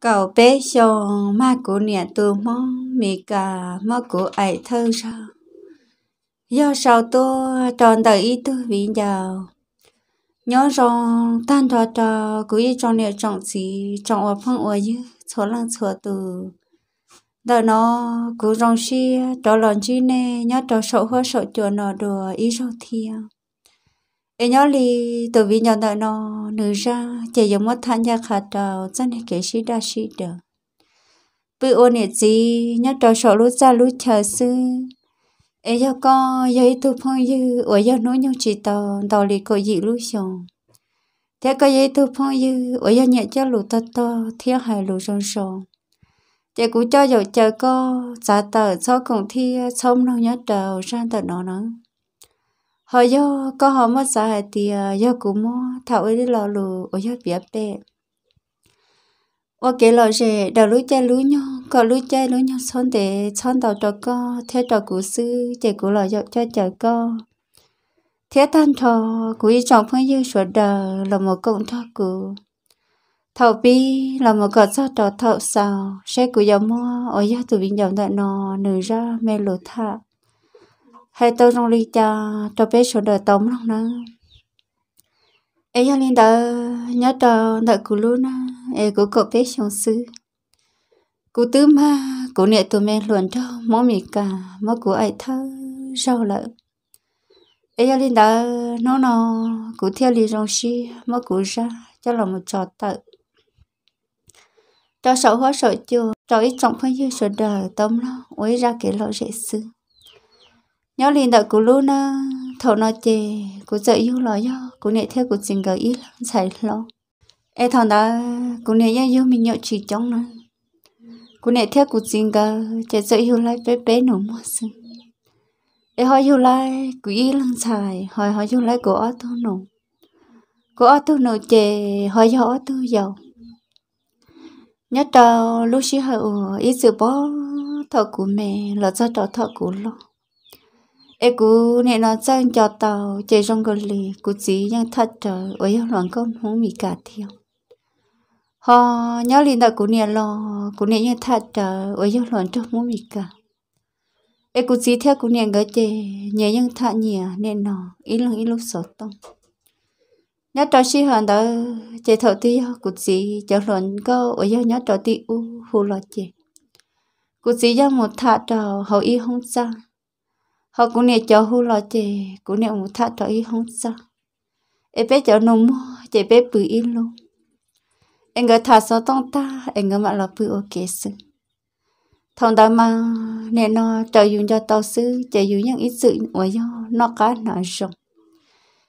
cậu bé cho ma cụ nè tu mò mì cả mò cụ ấy thơ sao do sao tôi tròn đời ý tôi vì nhau nhớ rằng tan trò trò cứ ý trong nè trọng gì trọng ở phong ở dư số lần số từ đời nó cứ rong xi trò lòn chi nè nhớ trò sổ hoa sổ chùa nọ đùa ý sâu thiêng e nhớ li từ vì nhận đợi nó nữ ra chỉ dùng mất thanh gia khát đầu chân kể sĩ đa sĩ được bữa ôn nè gì nhớ trò sổ lú ra lú chờ sư e nhớ có giấy tu phong dư ở nhớ nói nhau chỉ tò tò lì có gì lú xong thế có giấy tu phong dư ở nhớ nhẹ cho lú to to thiếu hài lú rong rong thế cũng cho dầu chờ có giả tờ sau công thi xong nó nhớ đầu sang tờ nó nữa họ yo có họ mất ờ, giờ thì yo cũng mua thảo ấy lo lù ở yo biết bé và cái lo gì, đầu lúa chơi lúa nhau có lúa chơi lúa nhau xón để xón đầu cho co theo trò cũ sư chạy cũ lo yo cho chờ co thế tan trò cũ ý trọng phong yêu sửa đờ là một cộng trò cũ thảo bi là một cọt sao trò thảo sao sẽ cũ yo mua ở yo tụi bình dòng đại nò nửa ra mê lụt thả hay tôi trong đi cho cho bé số đời tống không nữa ấy cho nên đỡ nhớ cho đợi cú luôn á ấy cú cậu bé sống sư cú tứ mà cú niệm tụi mẹ luôn cho mỗi mình cả mỗi cú ấy thơ rau lợ ấy cho nên đỡ nó nó cú theo lý rong si mỗi cú ra cho là một trò tự cho sợ hóa sợ chưa cho ít trọng phân như sợ đời tống nó uế ra cái lọ rễ sư nhớ liền đợi cụ lu nó thầu nó chè cụ sợ yêu lo yo cụ nệ theo cụ xin gờ ít xài lo e thằng đó cụ nghệ yêu yêu mình nhậu chỉ trong nó cụ nghệ theo cụ trình gờ chè sợ yêu lại bé bé nổ mua sưng e hỏi yêu lại cụ ít lần xài hỏi hỏi yêu lại cụ ở tu nổ cụ ở tu nổ chè hỏi do ở tu giàu nhớ trâu lúc xí hậu ít sự bó thọ của mẹ là do trò thọ của lo ê cú nè nó sang cho tàu chạy trong gò lì cú chỉ nhang thật trở ấy loạn công không bị cả thiêu họ nhớ liền đã cú nè lo cú nè nhang thật trở ấy loạn trong không bị cả ê cú chỉ theo cú nè gỡ chê nhẹ nhang thật nhẹ nè nó ít lòng ít lúc sợ tông nhớ trò xí hòn đó chạy thầu tí cú chỉ cho loạn có ấy nhớ trò tí u hù lo chê cú chỉ ra một thà trò hậu y không sang họ cũng nè cho hú lo chè cũng nè mu thắt cho ý không sao em bé cho nó mua chè bé bự ít luôn em ngờ thà sao tông ta em ngờ mà lo bự ok sư, thằng đó mà nè nó cho dùng cho tao sư chè dùng những ít sự ở do nó cá nó rồng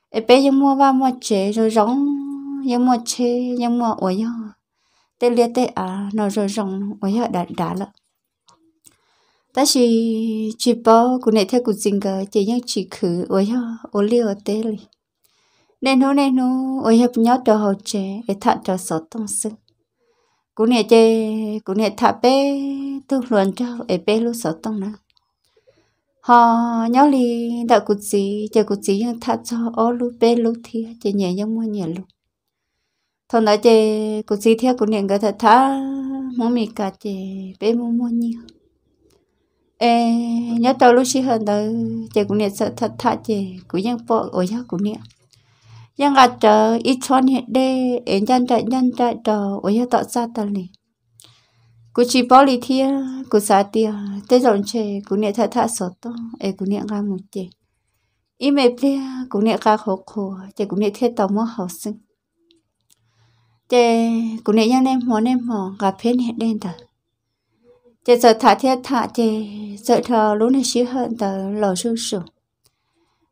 em bé dùng mua ba mua chè rồi rồng, dùng mua chè dùng mua ở do tê liệt tê à nó rồi rồng ở do đã đã lận ta chỉ chỉ bỏ cụ này theo cụ dình cả chỉ nhau chỉ khử ôi ha ôi liều tê li nên nó nên nó ôi hợp nhớ đồ hậu chế để thắt đồ sổ tông sư cụ này chế cụ này thả bé tu luận cho để bé lu sổ tông nè họ nhớ li đã cụ gì chờ cụ gì nhưng thắt cho ô lú bé lú thì chỉ nhẹ nhau mua nhẹ lú, thằng nói chế cụ gì theo cụ này cái thật thả mong mình cả chế bé mua mua nhiều ê nhớ tao lúc xưa hơn tao chị cũng niệm sợ thật thật chị cũng ยัง bỏ ở nhà cũng nhưng niệm ยัง gạt chờ ít chọn hiện đê ê nhân trại nhân trại chờ ở nhà tạo ra tao này cũng chỉ bỏ đi thia cũng xả tia tê dọn chê cũng niệm thật thật sợ to ê cũng niệm ra một chị ý mẹ bia cũng niệm ra khổ khổ chị cũng niệm thiết tao mua học sinh chị cũng niệm nhân em muốn em mò gặp hết hiện đen thật chị sợ thả thiết thả chị sợ thờ lúc này xíu hơn tờ lò sư sư,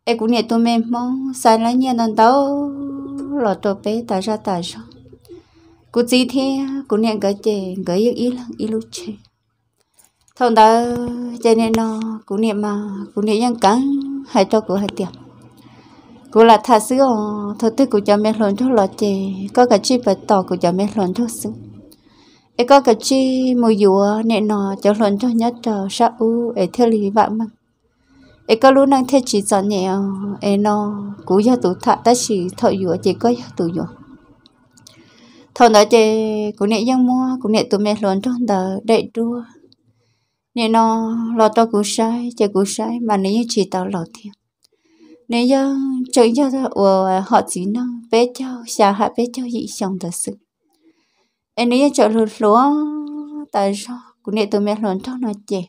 em cũng nhẹ tôi mềm mó sai lá nhiên đàn tao lò tổ bé tả ra tả ra cũng gì thế cũng nhẹ cái chị cái yêu ý lăng ý lúc chị thông đó cho nên nó cũng niệm mà cũng niệm nhân cắn hay cho của hai tiệm cũng là thà sữa ờ, thôi tức cũng cho mẹ lớn thuốc lọ chè có cái chi phải tỏ cũng cho mẹ lớn thuốc sữa ấy có cái chi mùi dùa nè nọ cho lần cho nhất cho ờ, sa u ấy theo lý vạ măng ấy có lúc năng theo chỉ chọn nhẹ ấy ờ, nó cú do tủ thạ ta chỉ thợ dùa chỉ có do tủ dùa thọ nói chê cũng nè giang mua cũng nè tụi mẹ lần cho đờ đại đua nè nó lo cho cú sai chê cú sai mà nếu như chỉ tao lo thiệt nếu như chơi cho ờ, họ chỉ nó bé cháu xa hạ bé cháu dị xong thật sự em ấy chọn lựa, lúa tại sao cũng để tụi mẹ lợn cho nó chè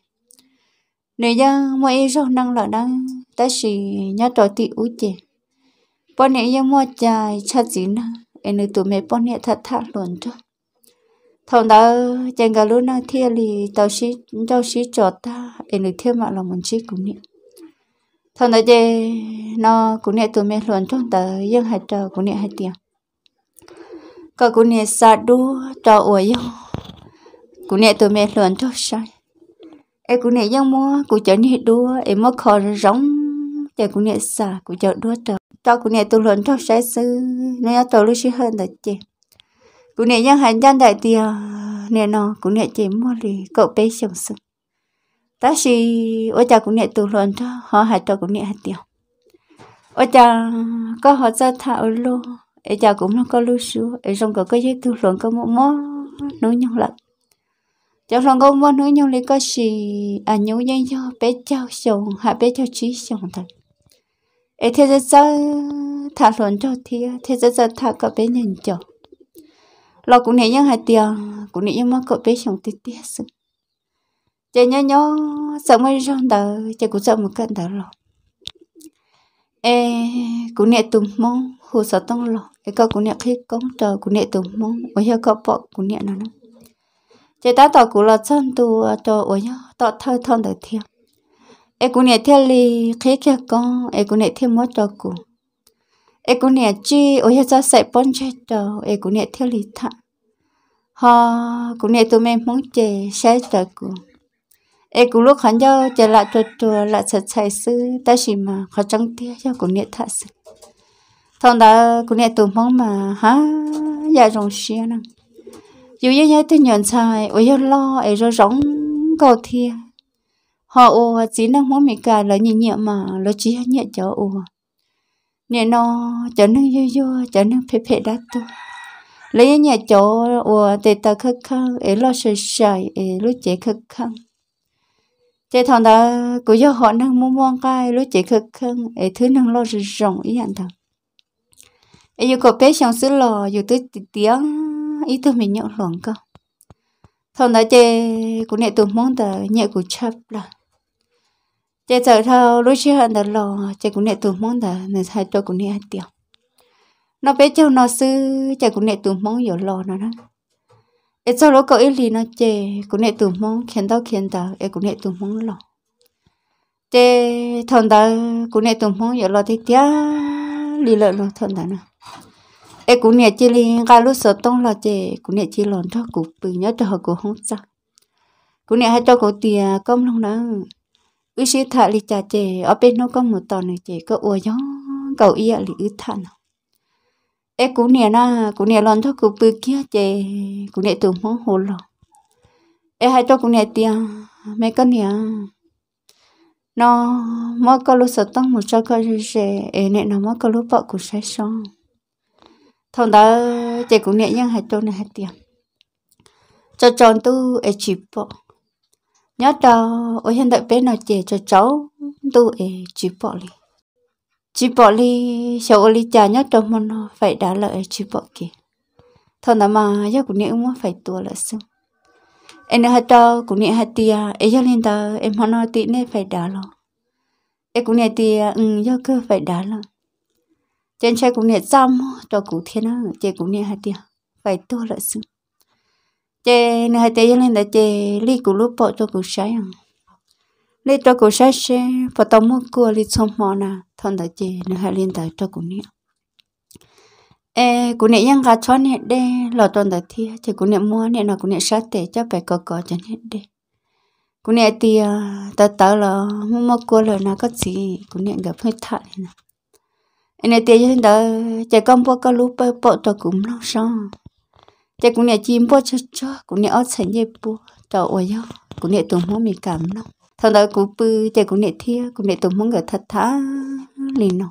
nếu như mỗi rau năng là đang ta chỉ nhớ trò tị ú chè bọn này như mua chài cha gì nè em nói tụi mẹ bọn này thật thật lợn cho thằng đó chẳng cả lúc năng thiệt thì tao xí tao xí cho ta em nói thiệt mà là mình chỉ cũng niệm thằng đó chè nó cũng niệm tụi mẹ lợn cho ta nhưng hai trò cũng niệm hai tiền. ก็กูเนี่ยสาดูต่ออวยกูเนี่ยตัวเมลอนทอใช่ไอ้กูเนี่ยยังมัวกูจะนี่ดูไอ้มัวคอร้องแต่กูเนี่ยสากูจะดูต่อต่อกูเนี่ยตัวลอนทอใช่ซื้อเนี่ยตัวลูกชิ hơn แต่เจกูเนี่ยยังหันยันได้เดียวเนี่ยนอกูเนี่ยเจมัวเลยก็ไปเสียงซึ่งแต่สิโอ้จ้ากูเนี่ยตัวลอนทอหอหายตัวกูเนี่ยหัดเดียวโอ้จ้าก็หอจะท่าอุลู ấy cha cũng nó có lưu xưa ấy xong có cái giấy tư luận có một mớ nối nhau lại, cháu xong có mó nối nhau lấy có gì à nhú dây cho bé cháu xong hạ bé cháu trí xong thật ấy thế giới sao thả luận cho thế, thế giới sao thả cả bé nhận cho lo cũng nãy nhau hai tiền cũng nãy nhau mó cậu bé xong tít tít sự chạy nhớ nhớ sợ mấy rong đờ chạy cũng sợ một cơn đờ lọ ê cũng nè tụm mong hồ sơ tông lọ cái cơ của nẹ khi công trờ của nẹ tùng mong ôi hơ cơ bọ của nẹ nó chế tá tỏ của là chân tu cho ôi hơ tỏ thơ thon đời thiêng e của nẹ thiêng li khi kia công, e của nẹ thiêng mất trờ của e của nẹ chi ôi hơ cho sẹp bón chết trờ e của nẹ thiêng li thạ họ của nẹ tụi mình mong chế sẽ trờ của e cũng lúc hắn cho trở lại trượt trượt lại sạch sạch sư ta chỉ mà khó trăng tiếc cho cũng niệm thả sự thằng đó cũng nghe tụi mong mà ha dạ rồng xia nè dù như vậy tôi nhận sai ôi yo lo ấy rồi rong cầu thia họ ô chỉ năng muốn mình cả là nhìn nhẹ mà là chỉ nhẹ cho ô nhẹ nó cho nên yo yo cho nên phê phê đã tu lấy nhẹ cho ô để ta khắc khăng ấy lo sợ sài ấy lúc chế khắc khăng chế thằng đó cũng do họ năng muốn mong cái lúc chế khắc khăng ấy thứ năng lo rồng ý anh thằng ấy yêu cầu bé xong xứ lò dù tới tiếng ý tôi mình nhậu lỏng cơ thằng đó chê của nè tụi mong tờ nhẹ của chập là chê giờ thao lúc chưa hận tờ lò chê của nè tụi mong tờ nên hai tôi của nè tiểu nó bé châu nó sư chê của nè tụi mong giờ lò nó đó ấy sau lúc cậu ấy lì nó chê của nè tụi mong khiến tao khiến tờ ấy của nè tụi mong lò chê thằng đó của nè tụi mong giờ lò thì tiếng lì lợn luôn thằng đó nào ai cũng nhẹ chỉ li ra lúc sợ tông là chè cũng nhẹ chỉ lòn cho cũng bị nhớ cho họ cũng không sao cũng nhẹ hai cho cổ tiền công luôn đó ư sĩ thà li cha chè ở bên nó có một tòn này chè có ua gió cầu ia li ư thà nào ai cũng nhẹ na cũng nhẹ lòn cho cũng bự kia chè cũng nhẹ tưởng hông hồn lò ai hai cho cũng nhẹ tiền mấy con nhẹ nó mỗi cái lúc sợ tông một cho cái gì chè ai nhẹ nó mỗi cái lúc bọ cũng sẽ xong thằng đó chạy cũng nhẹ nhàng hai trâu này hai tiền cho tròn tu ấy chỉ bỏ nhớ đó ở hiện đại bé nào chè cho cháu tu ấy chỉ bỏ đi chỉ bỏ đi sau ấy cha nhớ trâu mình nó phải đã lợi chỉ bỏ kì thằng đó mà giờ cũng nhẹ muốn phải tua lại xong, em nói cho cũng nhẹ hai tiền, em cho nên đó em họ nói tí nên phải đã lo em cũng nhẹ tiền, ừ do cơ phải đã lo trên xe cũng nhiệt xong cho cụ thiên á chị cũng nhiệt hai tia phải to là xứng chị, nè hai tia lên là chị ly cụ lúc bỏ cho cụ sái ăn ly cho cụ sái xe và tao mua cua ly xong mò nè thằng đại chị, nè hai lên tại cho cụ nhiệt ê cụ nhiệt nhang gà cho nhiệt đê lo toàn đã thia chị cụ nhiệt mua nhiệt nào cụ nhiệt sát tệ cho phải cò cò cho nhiệt đê cụ nhiệt tia ờ, tao tao là mua mua cua rồi nè có gì cụ nhiệt gặp hơi thải nè nè tiền cho đó chả con bố con lúp bò bộ cho cũng lâu sao chả cũng nè chim bò cho cho cũng nè ớt sành dây bò, cho ôi yo cũng nè tụng muốn mình cảm nó thằng đó cũng bự, chả cũng nè thia cũng nè tụng muốn ở thật thà liền nó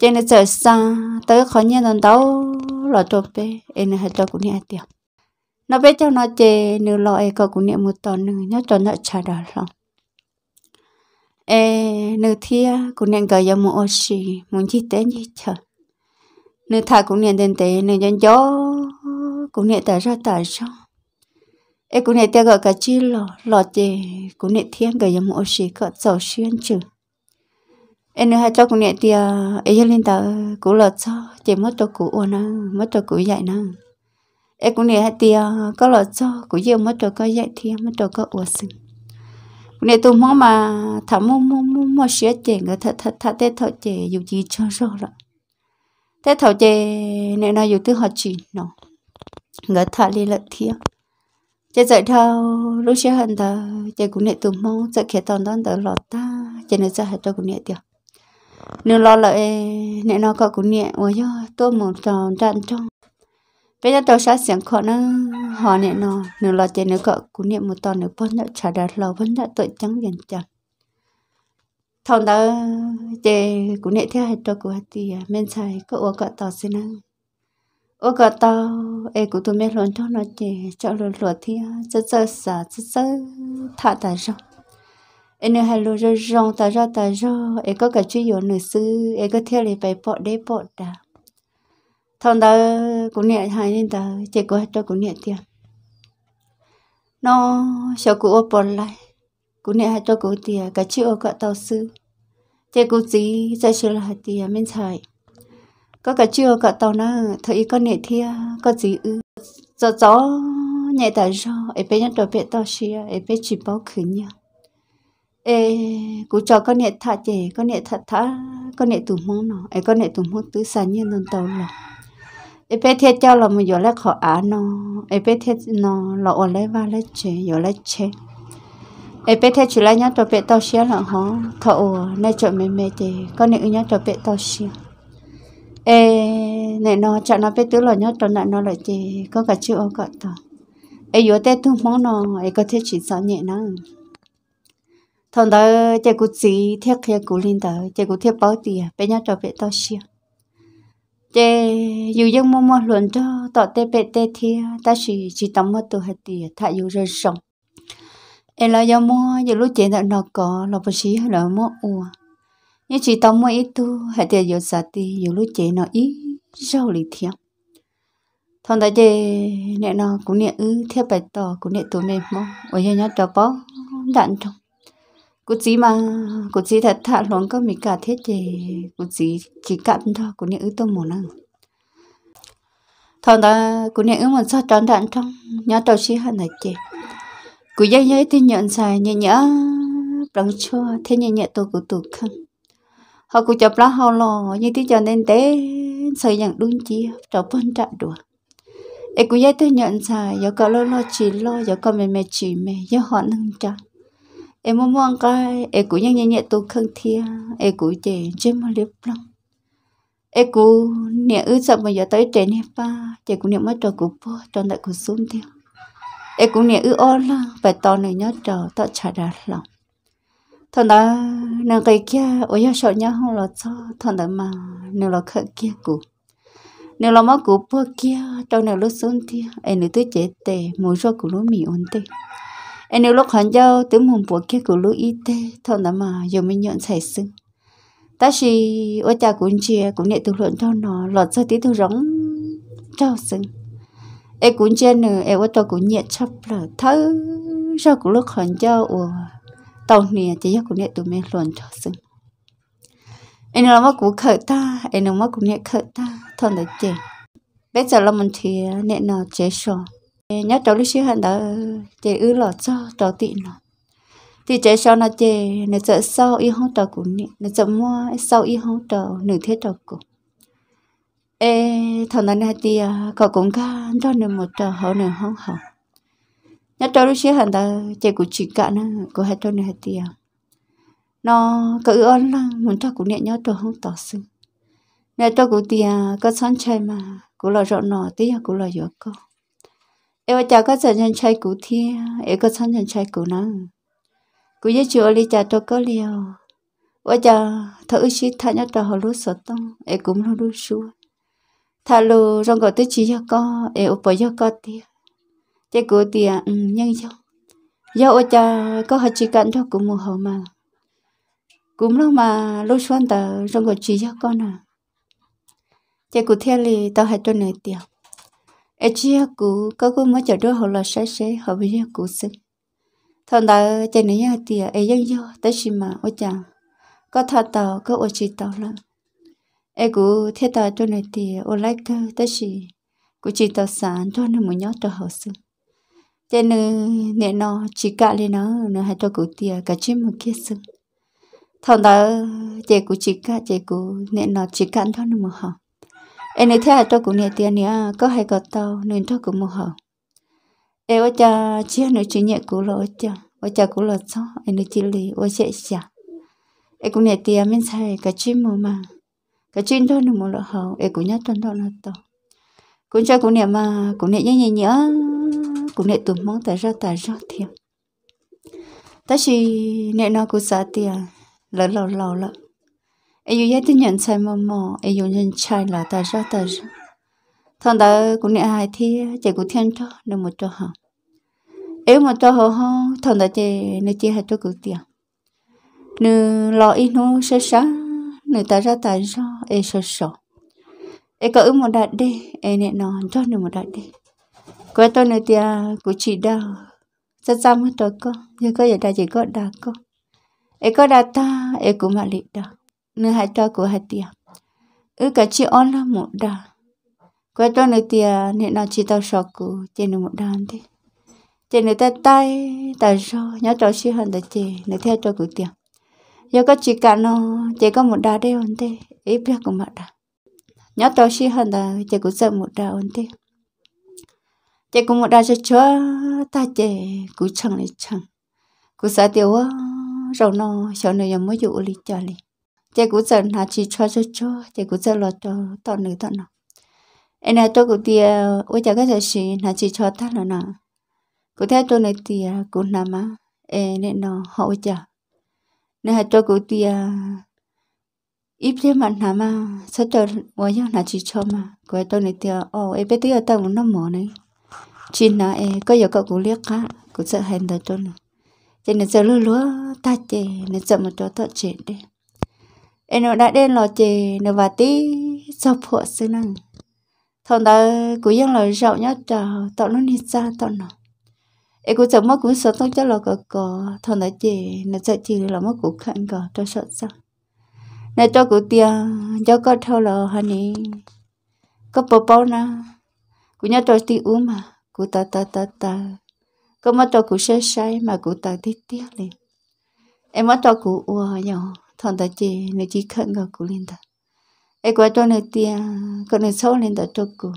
chả nè chờ xa tới khó nhẹ thằng đó là cho bé em nè cho cũng nè tiền nó bé cho nó chê nửa lo em có cũng nè một tuần nữa nhớ cho nó trả đỡ lòng ê nữ thia cũng nên gọi cho một xì muốn chi tế như chờ nữ thà cũng nên đến tế nữ dân gió cũng nên tờ ra tờ ra ê cũng nên tiêu gọi cả chi lò lò chè cũng nên thiên gọi cho một xì cọ sầu xuyên chừng em hai cho cũng nên nhẹ thì ấy linh tờ cũng lọt cho chỉ mất cho cũ ôn à mất cho cũ dạy năng em cũng nên hai thì có lọt cho cũng yêu mất cho có dạy thì mất cho có ôn sinh nè tôi mong mà thả mong mong mong mong xé chè người thả thả thả tết thọ chè dù gì cho rồi rồi tết thọ chè nè nó dù thứ họ chỉ nó người thả đi lợn thiêng chè dạy thao lúc xé hận thờ chè cũng nè tụi mong sẽ khé toàn tòn tờ lọt ta chè nè dạy cho cũng nè tiêu nếu lo lợi nè nó có cũng nè ôi yo tôi một tròn tràn trong bây giờ tôi sẽ xem khó nó họ nè nó nửa lo chơi nửa cọ cũng niệm một tuần nửa bốn nửa trả đạt lò vẫn đã tội trắng viền chặt. thằng đó chơi cũng niệm theo hai tôi của thì à, men xài có uống cọ to xin năng uống cọ to ê của tôi men luôn cho nó chơi cho lừa lừa thì rất rất sợ rất rất thả tài rong ê nửa hai lúa rong rong tài rong tài rong ê có cả chuyện nhỏ nửa sư ê có theo lấy bài bọ đế bọ đà thằng đó của nè hai nên ta chỉ có cho của nè tiền nó sợ cụ ô bồn lại cụ nè hai cho cụ tiền cả chữ cả tàu sư chỉ cụ gì ra chưa là tiền mình xài có cả chưa cả tàu nó thấy con nè thia có gì ư gió gió nhẹ tại do ấy bé nhát đồ bé to xia ấy bé chỉ bao khứ nhau ê cú cho con nè thả chè con nè thả thả con nè tủ mông nó ấy con nè tủ mông tứ sản nhân tàu lòng ai bé thiệt cho là mình giờ lấy khó á nó ai bé thiệt nó là ổn lấy va lấy chế giờ lấy chế ai bé thiệt chỉ lấy nhá cho bé tao xia là họ thọ nay chợ mẹ mẹ chế con nữ nhá cho bé tao xia ê này nó chợ nó bé tứ là nhá cho nạn nó có cả ai giờ tết thương món nó ai có thể chỉ sợ nhẹ nó thằng đó chế cụ gì thiết kia cụ linh đó chế cụ thiết bảo tiền bé nhá cho bé tao xia chế dù dân mua mua luận cho tọt tê bê tê thì ta chỉ chỉ tắm mua tu hết tiền thà dù rơi sống em là do mua giờ lúc chế thằng nó có là bác sĩ hay là mua ua nhưng chỉ tắm mua ít tu hết tiền giờ sát thì giờ lúc chế nó ít rau lì thiệt thằng ta chế nè nó cũng nè ư theo bài tỏ cũng nè tụ nè mua ở nhà nhà cho bó đạn trong cô chỉ mà cô chỉ thật thà luôn có mình cả thế thì cô chỉ chỉ cảm thôi cô nhớ tôi một ăn thằng đó cô nhớ một số tròn đạn trong nhà tàu chỉ hẳn này chị cô dây dây thì nhận xài nhẹ nhẹ bằng cho thế nhẹ nhẹ tôi của tôi không họ cô chụp lá họ lo như thế cho nên thế xây dựng đúng chi cho phân trả được em cô dây tôi nhận xài giờ có lo lo chỉ lo giờ có mẹ mẹ chỉ mẹ giờ họ nâng chồng em muốn muốn cái em cũng nhanh nhẹ nhẹ tu khăn thia em cũng chỉ chỉ mà liếp lắm em cũng nhẹ ư sợ mà giờ tới trẻ nhẹ pa trẻ cũng nhẹ mất trò cũng bỏ tròn tại cũng xuống theo em cũng nhẹ ư o là phải to này nhớ trò tạo trả đà lòng thằng đó nàng cái kia ôi giờ sợ nhau không là cho thằng đó mà nếu là khăn kia cũng nếu là mất cũng bỏ kia trong này lúc xuống theo em nữ tới trẻ tệ muốn cho cũng lúc mì ổn tệ em nếu lúc hắn giao tấm hồng bùa kia của lúc y tế thôi nào mà giờ mình nhận xảy sưng ta chỉ ở nhà cũng chia cũng nhẹ thực luận cho nó lọt ra tí thứ rỗng cho sưng em cũng chia nữa em ở cho cũng nhẹ chấp là thơ ra của lúc hắn giao ở tàu nè chỉ cũng nhẹ tụi mình luận cho sưng em nó mà cũng khởi ta em nó mà cũng nhẹ khởi ta thôi là chị bây giờ là mình thì nhẹ nó chế sọ nhớ cháu lúc xưa hắn đó chị ư lọ cho cháu tị nó thì chế sau nó chế nó sợ sau y không cháu cũng nè nó sợ mua sau y không cháu nửa thế cháu cũng ê thằng này thì à, có cũng ca cho nên một cháu họ nửa không hậu nhớ cháu lúc xưa hắn đó chị cũng chỉ cả nó có hai cháu này thì à. nó cậu ơn là muốn cháu cũng nhẹ nhớ cháu không tỏ sự nè cháu cũng thì à, có sẵn chơi mà cũng là rộn nọ tí cũng là gió con em chào các dân nhân trai cũ thi em có thân nhân trai cũ nó cũ với chú đi chào tôi có liều ôi chào thợ ưu sĩ thay nhau trò hồ lúa sọt tông em cũng luôn luôn xua thà lù rong gọi tới chỉ cho con em ốp cho con tia thế cũ tia ừ nhân cho do ôi chào có họ chỉ cạnh cho cũng mù hồ mà cũng lúc mà lúc xuân tờ rong gọi chỉ cho con à thế cũ theo lì tao hãy cho này tiệm ai chỉ cú có cú mới chờ đứa họ là sẽ sẽ họ bây giờ cú sức thằng đó chạy nấy nhà tiệt ai dân vô tới xí mà ở chàng có thà tàu có ở chỉ tàu lắm ai cú thế tàu cho này tiệt ở lại cơ tới xí cú chỉ tàu sáng cho nên muốn nhớ cho họ sức cho nên nè nó chỉ cả lên nó nó hay cho cú tiệt cả chim một kia sức thằng đó chạy cú chỉ cả chạy cú nè nó chỉ cả thôi nên mà học em này theo cho cũng nè tiền nè có hay có tàu nên cho cũng mua hậu em ở cha chia nữa chỉ nhẹ cũ lỗi cha ở cha cũ lỗi sao em nói chỉ lì ở sẽ xả em cũng nè tiền mình xài cả chuyên mua mà cả chuyên đó nữa mua lỗi hậu em cũng nhớ tuần đó là tàu cũng cho cũng nè mà cũng nè nhớ nhớ nhớ cũng nè tụm mong tại ra tại ra thiệt ta chỉ nè nó cũng xả tiền lỡ lầu lầu lợ ai yêu nhất nhận sai mò mò ai yêu nhận sai là ta ra ta ra thằng đó cũng nhận hai thi chạy cũng thiên cho nên một cho họ ấy một cho họ ho thằng đó chạy nên chia hai cho cũng tiền nữ lo ít nó sẽ sáng nữ ta ra ta ra ai sợ sợ ai có một đạt đi ai nè nó cho nữ một đạt đi quay tôi nữ tia cũng chỉ đau rất giam hết tôi có nhưng có giờ ta chỉ có đa có ai có đạt ta ai cũng mà lịch đau nữ hai trò của hai tia ư cả chị on là một đà quay cho nữ tia nên nào chị tao sợ cụ trên nữ một đàn thế trên nữ ta tay ta sợ nhớ cho chị hơn ta chị nữ theo cho cụ tia giờ có chị cả nó chị có một đà đây hơn thế ý biết của mặt đà nhớ cho chị hơn ta chị cũng sợ một đà hơn thế chị cũng một đà cho chúa ta chị cũng chẳng này chẳng cũng sợ tiêu rồi nó sợ này giờ mới dụ lý cho lý chị cũng sợ nó chỉ cho cho cho chị cũng sợ lo cho tao nữa tao nó em này tôi cũng tiề ôi chả cái gì nó chỉ cho tao là nó cũng thấy tôi này tiề cũng nằm á em nên nó họ chả nên tôi cũng tiề ít thế mà nằm á sao cho mỗi giờ nó chỉ cho mà của tôi này tiề ô em biết tiếng tao muốn nó mỏ này chỉ nó em có giờ cậu cũng liếc á cũng sợ hành tới tôi nữa cho nên sợ lúa lúa ta chè nên sợ một chỗ tao chè đi eno đã đen lò chè nó và tí sao phụ sư năng thằng ta cú dân lời rộng nhá trò tao nó đi xa tao nó e cú chồng mất cú sợ tao cho lò cờ cờ thằng ta chè nó chạy chì là mất cú khăn cờ cho sợ sao nè cho cú tiền cho có thâu lò hả nè có bò bò na cú nhá trò tí uống mà cú ta ta ta ta có mất trò cú say say mà cú ta tiếc tiếc liền em mất trò cú ua nhỏ thằng ta chỉ nó chỉ khẩn gặp cụ lên ta ai qua cho nó tiền còn nó xấu lên ta cho cô,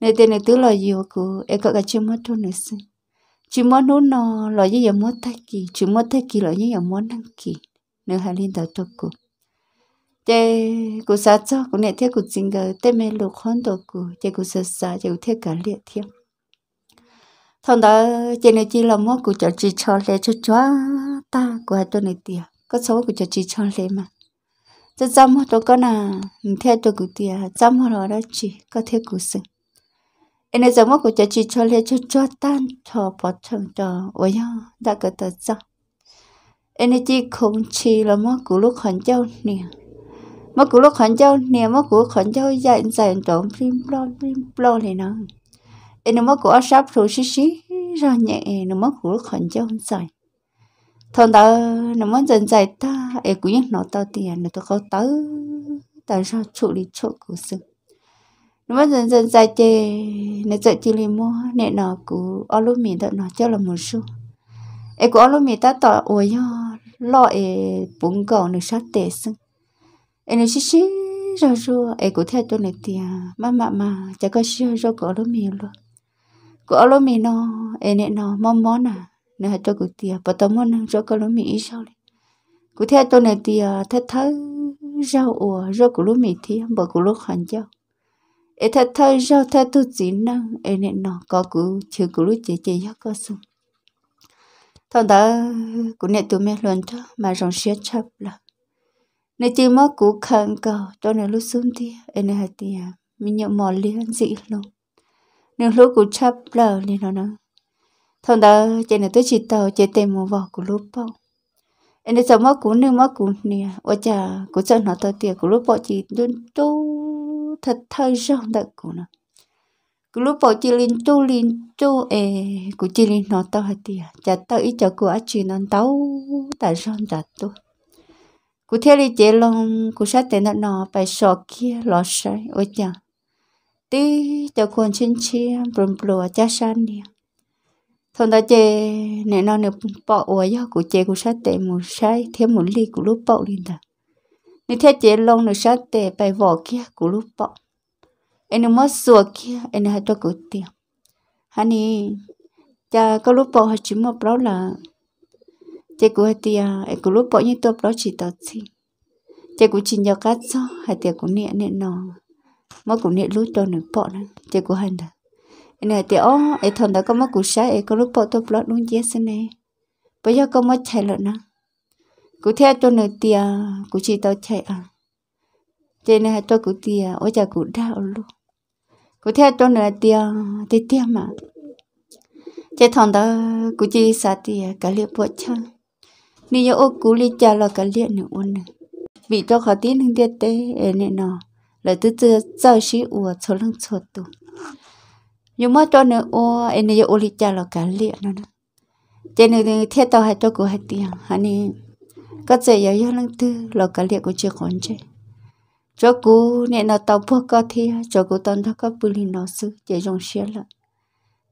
nó tiền nó tứ lo gì cô, ai có cái chưa mất cho nó xin chỉ muốn nó nó lo gì giờ mất thay kỳ chỉ muốn thay kỳ lo gì giờ mất năng kỳ nó hay linh ta cho cô. chế cụ sát cho cụ này thế cụ chính cái tên mình lục hơn đồ cô, chế cụ sát sát chế cụ thế cả liệt thiệp thằng đó chế này chỉ là muốn cụ cho chị cho lệ cho chó ta của hai tuần này tiệt có số của cho chị chọn lấy mà cho chăm hết tôi có là theo tôi cũng tiền chăm hết rồi đó chị có thể cũng sinh em nói rằng của cho chị chọn lấy cho cho tan thọ bỏ thằng cho ôi nhá đã có tờ chăm em nói chị không chỉ là mất của lúc hoàn châu nè mất của lúc hoàn châu nè mất của hoàn châu dạy dạy trộm phim lo phim lo này nó em nói mất của sắp rồi xí xí ra nhẹ nó mất của lúc hoàn châu dạy thằng đó nó muốn dần dạy ta ấy cũng nhắc nó tao tiền à, nó tao có tới tại sao trụ đi trụ của sự nó muốn dần dần dạy chê nó dạy chê liền mua nè nó của ở lúc mình đợi nó cho là một số ấy của ở lúc mình ta tỏ ôi nhá lo ấy bún cầu nó sát tệ sưng ấy nó xí xí rồi rồi ấy của theo cho này tiền mà mà mà chả có xí rồi của ở lúc mình luôn của ở lúc mình nó ấy nè nó mong món à nè hạt cho cụ tiệt và tao muốn cho con lúa mì sau này cụ thấy tôi này tiệt thế thơ rau ủa rau của lúa mì thì bỏ của lúa hẳn cho, ê thế thơ rau thế tu chỉ năng ê nè nó có cụ chưa của lúa chế chế gió có sung thằng đó cụ này tụi mẹ luôn cho mà rong xé chập là nè chỉ mất cụ khăn cầu cho nè lúc xuống tiệt ê nè hạt tiệt mình nhận mò liên dị luôn nè lúc cụ chập là nè nó nói thằng đó trên này tôi chỉ tàu chỉ tìm một vỏ của lúc bao anh ấy sống mất cú nương mất cú nè ôi chà cú sợ nó tao tiệt của lúc bao chỉ luôn tu thật thơ rong đặc của nó cú lúc bao chỉ lên tu lên tu ê cú chỉ lên nó tao hạt tiệt chả tao ít cho cú chỉ nó tao tại rong chả tôi cú theo đi chế lòng cú sát tên nó nó bài sọ kia lọ sợi ôi chà tí cho con chân chia brum brum cha san nè thằng ta chê nè nó nè bỏ ủa do cụ chê cụ sát tệ mù sai thêm một ly cụ lúc bỏ lên ta nè theo chê lông nè sát tệ bài vỏ kia cụ lúc bỏ em nó mất sùa kia em nó cho cụ tiền hắn đi cha có lúc bỏ họ chỉ một đó là chê cụ hay tiền em cụ lúc bỏ như tôi đó chỉ tao xin chê cụ chỉ nhớ cát sao hay tiền cụ niệm nè nó mất cụ niệm lúc cho nè bỏ nè chê cụ hành ta nè thì ô ấy thằng đó có mất cú sai ấy có lúc bỏ tôi bỏ luôn chết xin này bây giờ có mất chạy rồi nữa cú theo tôi nửa tia cú chỉ tao chạy à thế này tôi cú tia ôi chà cú đau luôn cú theo tôi nửa tia tia tia mà thế thằng đó cú chỉ sa tia cả liệt bỏ chân nếu ô cú li cha là cả liệt nữa ôn vì tôi khó tin hơn tiệt tê e nên nó là từ từ sau sĩ uổng cho lăng cho tôi nhưng mà cho nữa ô anh này ô li cha là cả liệt nó nữa cho nên thiết tao hay cho cô hay tiền hắn này các trẻ giờ yêu lần thứ, lo cả liệt của chưa còn chơi cho cô nè nó tao bua có thi cho cô tao thắc có bù nó sư để dùng xe lận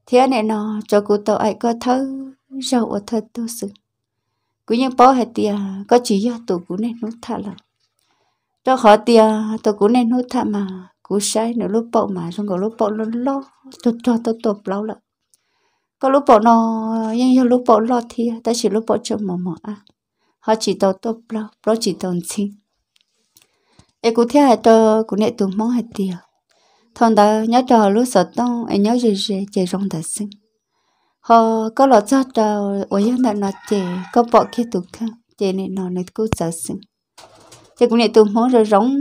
thế nè nó cho cô tao ấy có thơ giàu ở thơ tu sư cứ những bao hay tiền có chỉ cho tụ cú này nó thà lận cho khó tiền tụ cú này nó thà mà cú sai nó lúc bộ mà xong có lúc bộ nó lo cho cho tôi tôi lâu lắm có lúc bộ nó nhưng giờ lúc bộ lo thì ta chỉ lúc bộ cho mỏ mỏ à họ chỉ tôi tôi lâu lâu chỉ tôi xin e cú theo hai tôi cú nè tụi mong hai tiệt thằng đó nhớ trò lúc sợ tông em nhớ gì gì chơi rong đã sinh họ có lọ cho trò ở yên đã nó chơi có bỏ kia tụi khăn chơi này nó này cú sợ sinh chơi cú nè tụi mong rồi rong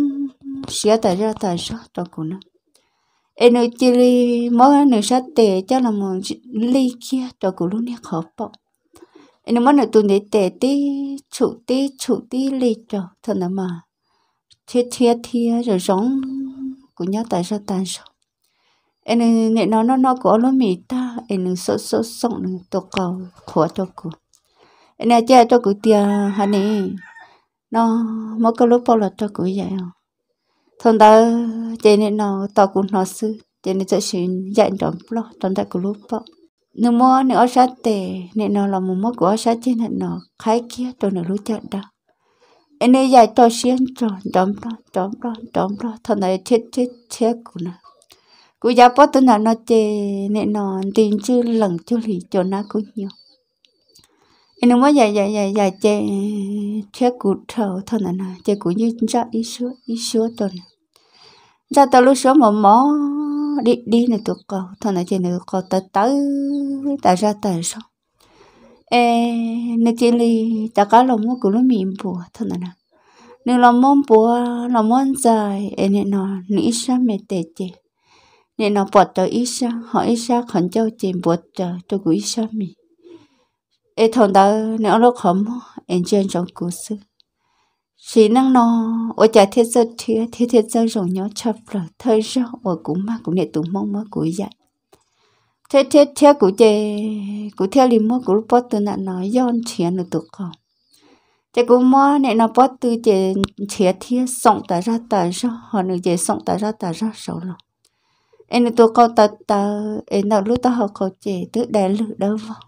xia tại ra tại sao tôi cũng nó em nói chỉ li mỗi nói sao tệ cho là một ly kia tôi cũng luôn nhắc hợp bộ em nói mỗi tôi để tệ tí chủ tí chủ tí ly cho thật là mà thiết thiết thiết rồi giống của nhau tại sao tại sao em nói nó nó nó có luôn mì ta em nói sợ sợ sống nữa tôi cầu khó cho cô em nói chơi tôi cũng tiền hả nè nó mỗi cái lúc bao là tôi cũng vậy không thằng ta trên này nó tao cũng nó sư trên này cho xin dạy đóng lo trong đại của lúc đó nếu mà nếu ở sát tệ nên nó là một mất của ở sát trên này nó khai kia tôi nó lúc chặt đó anh ấy dạy cho xiên tròn đóng lo đóng lo đóng lo thằng này chết chết chết của nó cú giáo bớt tôi nó nó chê nên nó tiền chưa lần chưa lì cho nó cũng nhiều nên mới dạy dạy dạy dài chè chè cụ thở thôi nè chè cụ như cha ý sữa ý sữa tuần giờ dạ, tao lúc sớm mà mỏ đi đi này tụi cô thằng nói chuyện này cô tới tới tại ra tới sao ê nói chuyện đi ta có lòng muốn của nó mềm bùa thôi nè nếu lòng muốn bùa lòng muốn dài ê nè nó nghĩ sao mệt tệ chị nè nó bỏ tới ít sao họ ít sao khẩn cho chị bỏ chờ tôi cũng ít sao mì ê thằng đó nếu lúc không em chơi trong cuộc sống chỉ năng nó ở trái thế giới thiết thế thiết giờ rồi nhớ chập rồi thời giờ ở cũng mà cũng để tụi mong mơ cũng dạy thế thế thế cũng chê cũng theo liền mơ cũng bắt từ nãy nói yon chuyện được tụi con thế cũng mơ nãy nó bắt từ chê chia thiết sống tại ra tại ra họ nữa chê sống tại ra tại ra sầu lòng em tụi con ta ta em nào lúc ta học có chê tự đại lực đâu vào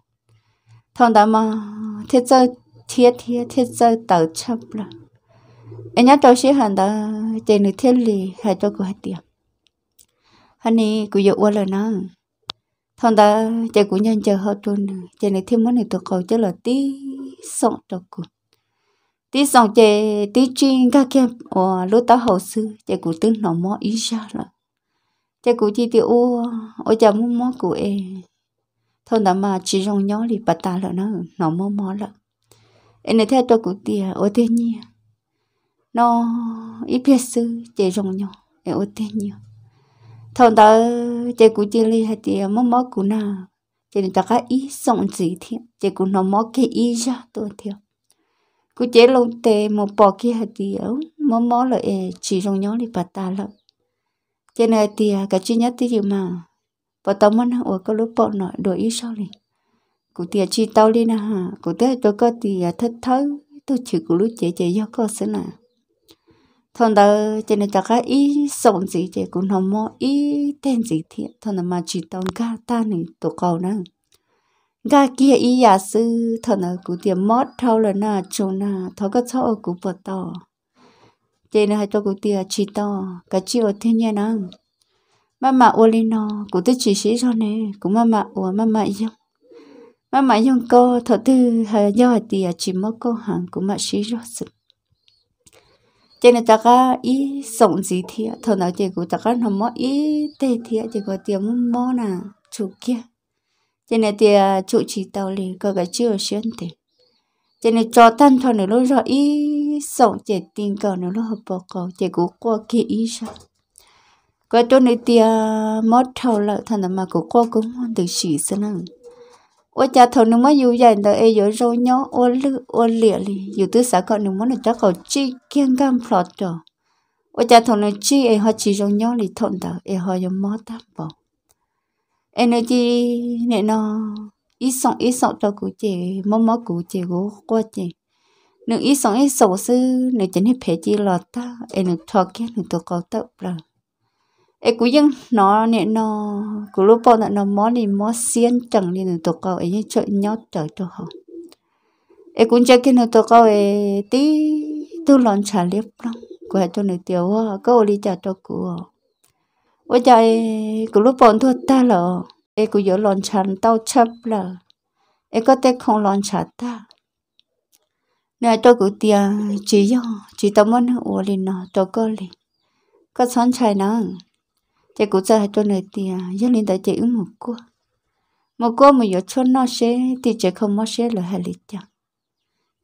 thằng ta mà thế giới thiết thiết thiết giới tao chấp rồi anh nhớ tôi xí hẳn ta trên nửa thiên lì hai tôi của hai tiệm, hắn này cũng dụ qua lời nó thằng ta chạy của nhân chờ họ trôn chạy này thêm món này tôi cầu chứ là tí sọn cho cũng tí sọn chạy tí chuyên các kia ở lúc ta hậu sư chạy của tương nó mỏ ý ra là chạy của chỉ tiêu ô ô chả muốn mỏ của em thằng ta mà chỉ rong nhỏ thì bắt ta là nó nó mỏ mỏ là anh này theo tôi của tiệm ô thế nhiên nó ít biết sư chế rong nhau để ô tê nhiều thằng ta chế cú chế li hạt thì mắm mắm cú na chế nên ta cái ít sống gì thì chế cú nó mắm cái ý ra tôi theo cú chế lông tê một bò kia hạt thì ở mắm mắm là chỉ rong nhau đi bắt ta lợ chế này thì cái chuyện nhất thì gì mà bà tao muốn ở cái lúc bọn nó đổi ít sao liền cụ tia chi tao đi nè ha cụ tia tôi có tia thất thớ tôi chịu cụ lúc chế chế do cơ sẽ nào thằng đó cho nên ta cái ý sống gì thì cũng không mò ý tên gì thì thằng mà chỉ tông cả ta này tổ cầu nè cả kia ý giả sư thằng nào cũng tiền mót thâu là na chỗ na thằng có cháu cũng bật to cho nên hai cháu cũng tiền chỉ to cái chiều thiên nhiên nè mama olino cũng tới chỉ sĩ rồi nè cũng mama ủa mama yêu mama yêu cô thằng thứ hai do thì chỉ mất cô hàng cũng mà sĩ rồi cho nên ta có ý sống gì thì thôi nào chuyện của ta có nó mò ý tê thì chỉ có tiền mò nà chủ kia cho nên thì à, chủ chỉ tàu liền có cái chưa xuyên tiền cho nên cho tan thôi nữa lúc rồi ý sống chỉ tiền cầu nữa lúc hợp bỏ cầu chỉ của qua kia ý sao cái chỗ này thì à, mót thầu lợi thằng mà của qua cũng được chỉ xin năng ô cha thầu nó mới yêu dành đời ấy giờ rồi nhó ô lư ô lìa lì dù tứ xã cậu nó chắc cậu chi kiên cam phật cho ô cha thầu nó chi ấy họ chỉ rồi nhó lì thọn đời ấy họ dùng mó tạm bỏ ấy nó nè nó ít sống ít sống cho cụ chị mó mó cụ chị gỗ qua chị ít sống ít sống sư nếu chính hết phải chỉ lọt ta ấy nó cho kia nó tôi có rồi ấy cú nhưng nó nè nó cú lúc bọn nó mó thì mó xiên chẳng đi nó tụi cậu ấy như chơi nhót trời cho họ ấy cũng chắc khi nó tụi cậu ấy tí tu lon trả liếp lắm của hai tôi này tiểu hoa cậu đi trả cho cú ôi trời cú lúc bọn thua ta lọ ấy cú nhớ lon trả tao chấp là ấy có thể không lon trả ta nè tôi cú tia chỉ yo chỉ tao muốn uống lên nó tôi có lên có sáng chạy năng chị cũng sợ cho nơi thì à, dân lên tại chị ứng một cô một cô mà giờ cho nó xé thì chị không mất xé là hà lịch chẳng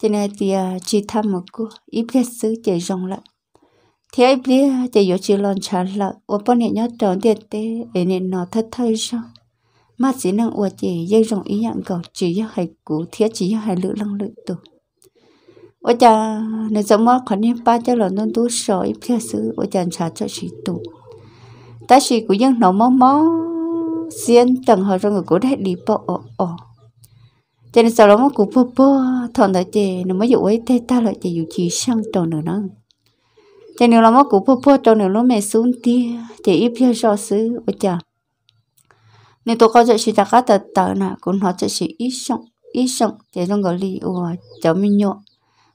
cho nên thì à, chị thăm một cô ít biết xứ chị rong lại thì ấy biết chị giờ chị lon trả lại ở bên này nhớ tròn tiền tê ấy nên nó thật thay sao mà chỉ năng ở chị dân rong ý nhận cầu chỉ cho hai cú thiết chỉ cho hai lưỡi lăng lưỡi tụ ở cha nên giống mà khoản niệm ba cho là nên tu sợ ít biết xứ ở cha trả cho chị tụ ta chỉ cố dân nó mò mò xiên tầng hồi trong người của đại đi bộ ồ ồ cho nên sau đó mà cụ bố bố thằng đại chị nó mới dụ ấy thế ta lại chị dụ chỉ sang tròn nữa nó cho nên là mà cụ bố bố tròn nữa nó mẹ xuống tia chị ít biết rõ xứ ôi chà nên tôi có cho chị ta cá tờ tờ nè cũng họ cho chị ít sống ít sống để trong cái li ồ cháu mình nhọ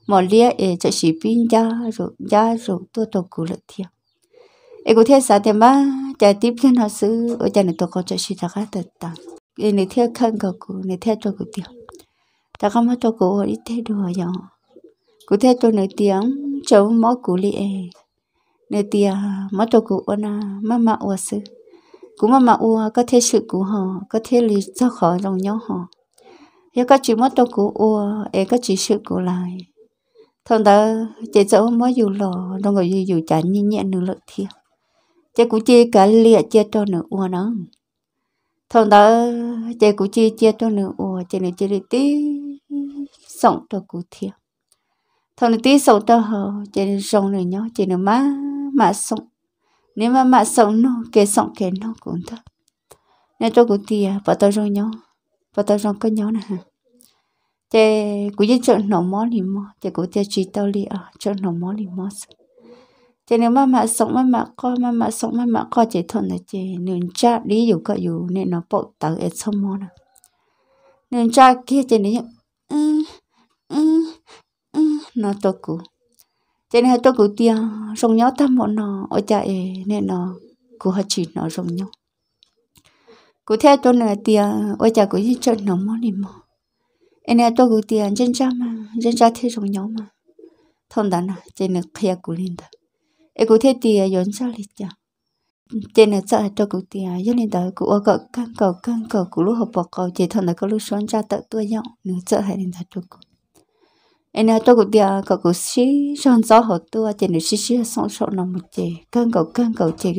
mà lia ê cho chị pin ra rồi ra rồi tôi tôi cố lại thiệt 에고 태사 대마 자 딥켄 하스 어제는 ở 거쳐 시다가 됐다 이네 태역한 거고 네 태쪽고 뛰어 다가마 쪽고 이 태도요 그 태도는 뛰어 저우 먹고리에 네 뛰어 먹고 오나 마마 오스 cũng mà mà u có thể sự của họ có thể lý ra khỏi lòng nhau họ nếu các chị mất tôi của u ấy các chị sự của lại thằng đó chị cháu mới dù lò nó người dù chán như nhẹ nữa lợi thiệt chị cũng chi cả lìa chia cho nửa ua nó thằng đó chị cũng chi chia cho nửa ua chị này chị đi tí sống cho cụ thiệt thằng này tí sống cho họ chị này rong này nhó chị này má má sống nếu mà má sống nó kẻ sống kẻ nó cũng thật nên cho cụ thiệt và tao rong nhó và tao rong có nhó này chị cũng như cho nó món gì món chị cũng tiêu chỉ tao lì ở chọn nổ mó lì mó chị nếu mà mà sống mà mà co mà mà sống mà mà co chị thôi là chị nên cha đi dù có dù nên nó bộ tớ ở sông mò nè nên cha kia chị nếu ừ, ừ ừ ừ nó to cú chị nếu to cú tia rồng nhau ta mò nó ở cha ấy nên nó cú hết chỉ nó rồng nhau cú theo tôi là tia ở cha cú chỉ chơi nó mò đi mò em này tôi cũ tia chân cha mà chân cha thấy rồng nhau mà thông đàn nè chị nếu kia cũ linh đó e cụ thế thì yến sao lịch cho trên là sợ cho cụ thì à nên đó cụ ở cỡ căng cỡ căng cỡ cụ lúc học bỏ cỡ chỉ thằng là có lúc xoắn cha tự tôi nhau nếu sợ hay nên đó cho cụ em nói cho cụ thì à cỡ cụ xí xoắn gió học tôi trên là xí xí xong xong nằm một chế căng cỡ căng cỡ chế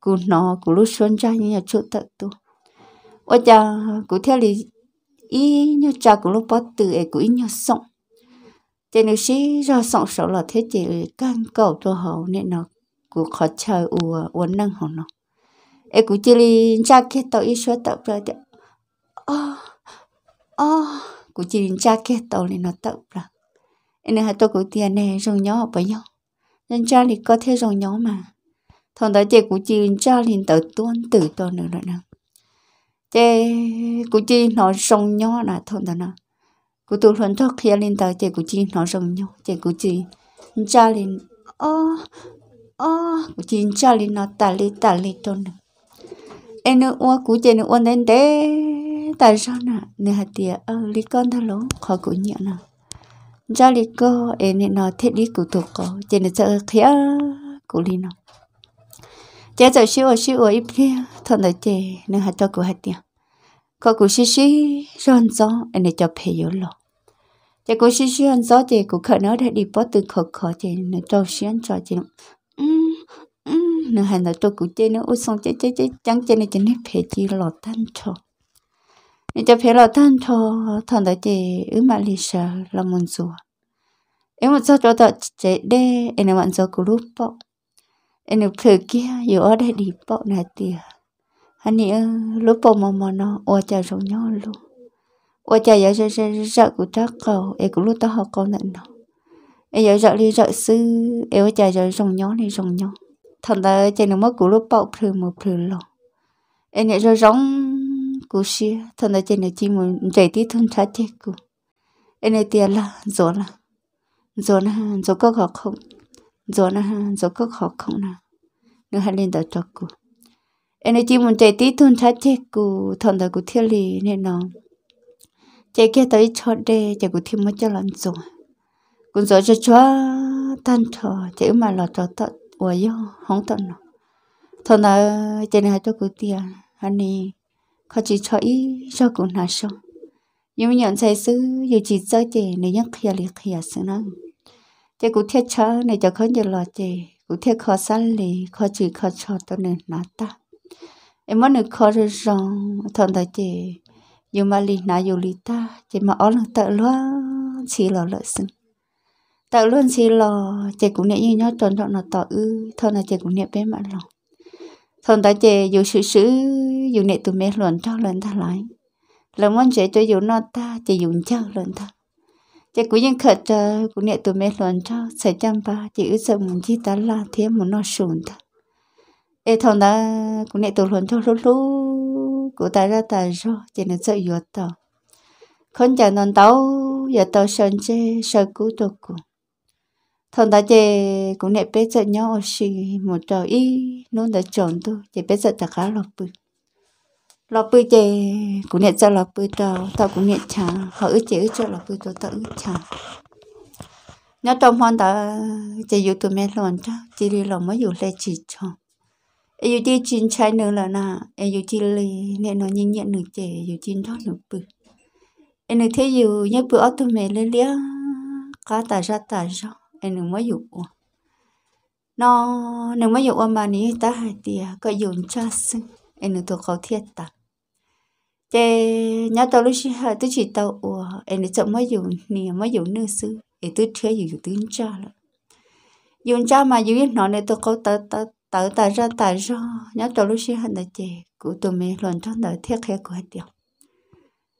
cụ nó cụ lúc xoắn cha như là chỗ tự tôi ở cha cụ theo lý ý như cha cụ lúc bắt từ ấy cụ ý như sống cho nên sĩ do sọng sổ là thế chị căn cầu cho hậu nên nó cũng khó chơi u uốn năng hậu nó em cũng chỉ li cha kia tàu ít số tàu ra chứ ô ô cũng chỉ li cha kia tàu nên nó tàu ra nên hai tôi cũng tiền này rồng nhỏ bởi nhau nên cha thì có thể rồng nhỏ mà thằng đó chị cũng chỉ li cha liền tàu tuôn tử to nữa rồi nè chị cũng chỉ nó rồng nhỏ là thằng đó nào cụ tôi luận cho kia lên tàu chạy cụ chị nó rồng nhau chạy cụ chị cha lên ô ô cụ chị cha lên nó tà lì tà lì tôn em nữa ô cụ chạy nữa ô nên thế tại sao nè nè hạt tiệt ơ lý con thằng lố khó cụ nhiều nè cha lý cô em nên nó thiết lý cụ tụ cô chạy nó sợ kia cụ lên nó chạy chạy siêu siêu ít kia thằng đó chạy nè hạt cho cụ hạt tiệt có cụ xí xí rón gió anh ấy cho phê yếu lo chỉ cụ xí xí rón gió chỉ cụ khởi nó đã đi bắt từ khởi khởi chỉ nó trâu xí anh cho chỉ nó hành nó cho cụ chơi nó u xong chơi chơi chơi chẳng chơi nó chỉ nó phê chỉ lo tan cho nó cho phê lo tan cho thằng đó chỉ ở mà lì sợ là muốn rùa em muốn số cho đó chạy đê Anh ấy muốn cho cụ lúc bọ anh ấy phê kia yếu ở đây đi bọ là tiệt anh ấy lúc bố mà mà nó ô chờ sống nhau luôn ô chờ giờ giờ giờ giờ của ta cầu em cũng lúc ta học con nặng nó em giờ giờ đi giờ sư em ô chờ giờ sống nhau đi sống nhau thằng ta chơi nó mất của lúc bọc phừ một phừ lòng em nhớ giờ giống của xia thằng ta chơi nó chim muốn chạy tí thun trái chết của em này tiền là rồi là rồi là rồi có học không rồi là rồi có học không nào nữa hai lên đào cho cô em chỉ muốn chạy tít thun thắt chết cụ thằng đó cụ thiếu lì nên nó chạy kia tới cho đê chạy cụ thiếu mất cho lần rồi cũng rồi cho cho tan trò chạy mà lọt cho tận ủa yo không tận nó thằng đó chạy này cho cụ tiền anh này khó chỉ cho ý cho cụ nào xong nhưng mà nhận sai sự dù chỉ cho chị này nhắc khía lì khía sự nó chạy cũng thiết cho này cho không nhận lọt chị cũng thiết khó săn lì khó chịu khó cho tôi nên nó ta em muốn được khó rồi rằng thằng ta chị dù mà lì nà dù lì ta chị mà ở lần tự luôn chỉ là lợi sinh tự luôn chỉ là chị cũng nhẹ như nhau tròn trọn là tỏ ư thằng là chị cũng nhẹ bên mặt lòng thằng ta chị dù sự sự dù nhẹ tụi mẹ luận cho lần ta lại lần muốn chị cho dù nó ta chị dùng cho lần ta chị cũng những khởi trợ cũng nhẹ tụi mẹ luận cho sẽ chăm ba chị ư sợ muốn chi ta là thế muốn nó sùn ta ê thằng đó cũng nè tụi hồn cho lú lú cô ta ra ta rô chỉ nên sợ yếu tao Con chả non tao giờ tao sơn chê sợ cứu tụt cô. thằng đó chơi cũng nè biết sợ nhau xì một trò y luôn đã chọn tu chê biết sợ ta khá lọc bự lọc bự chơi cũng nè sợ lọc bự tao tao cũng nè chả họ ước chê ước cho lọc bự tao tao ước chả nhớ trong hoàn đã chơi yêu tụi mẹ lòn cho chỉ đi lòng mới yêu lại chỉ cho ai dù chi chín trái nữa là na ai dù chi lì nên nó nhìn nhận nửa chè ai dù chín thoát được bự ai nữa thế dù nhớ bữa tụi mẹ lên lia cá tà ra tà ra ai nữa mới dụ nó nếu mới dụ mà ní ta hai tia có dùng cha sinh ai nữa tụi khó thiết ta thế nhớ tao lúc xưa tôi chỉ tao ủa ai nữa chậm mới dụ nè mới dụ nữ sư ai tôi thế dù tướng cha là dùng cha mà dưới nó này tôi có tớ tớ tại tạo ra tạo ra nhớ cho lúc xưa hắn đã chè của tụi mình luận trong đời thiết kế của hết điều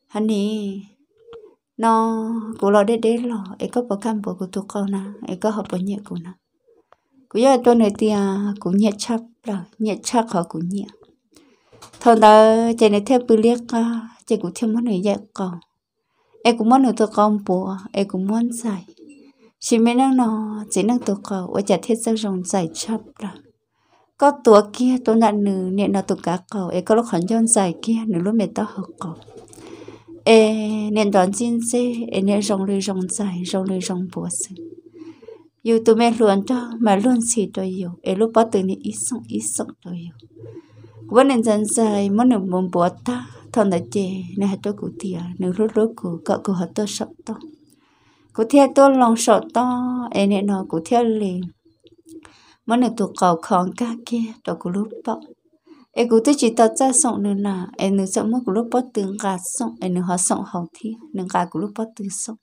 hắn đi nó của lo đế đế lo ấy có bảo cam bảo của tụi con na ấy có học bảo nhẹ của na cụ giờ tuần này thì à, cụ nhẹ chắp là nhẹ chắp họ cụ nhẹ thằng đó chạy này theo bự liếc à, chạy cũng theo món này dạy con em cũng muốn được tụi con bùa em cũng muốn dạy chỉ mấy năng nó chỉ năng tụi con ở chặt thiết ra rồng dạy chắp rồi có tua kia tôi nạn nữ nè nó tụ cá cầu ấy có lúc khẩn trương dài kia nữ lúc mẹ tao học cầu ê nên đoán xin xê ê nên rong lưỡi rong dài rong lưỡi rong bùa sinh yêu tụi mẹ luôn cho mà luôn xì tôi yêu ê lúc bắt từ nè ít sống ít sống tôi yêu vẫn nên dần dài muốn được muốn bùa ta thằng đã chê nè tôi cụ tia nữ lúc lúc cụ cọ cụ họ tôi sợ to cụ theo tôi lòng sợ to ê nè nó cụ theo liền mà nè tụ cầu khóng ca kia đó cũng lúc bỏ em cũng thích chỉ tao ra sống nữa là em nữa sợ mất cũng lúc bỏ từng gà sống em nữa họ sống hậu thi nữa gà cũng lúc bỏ từng sống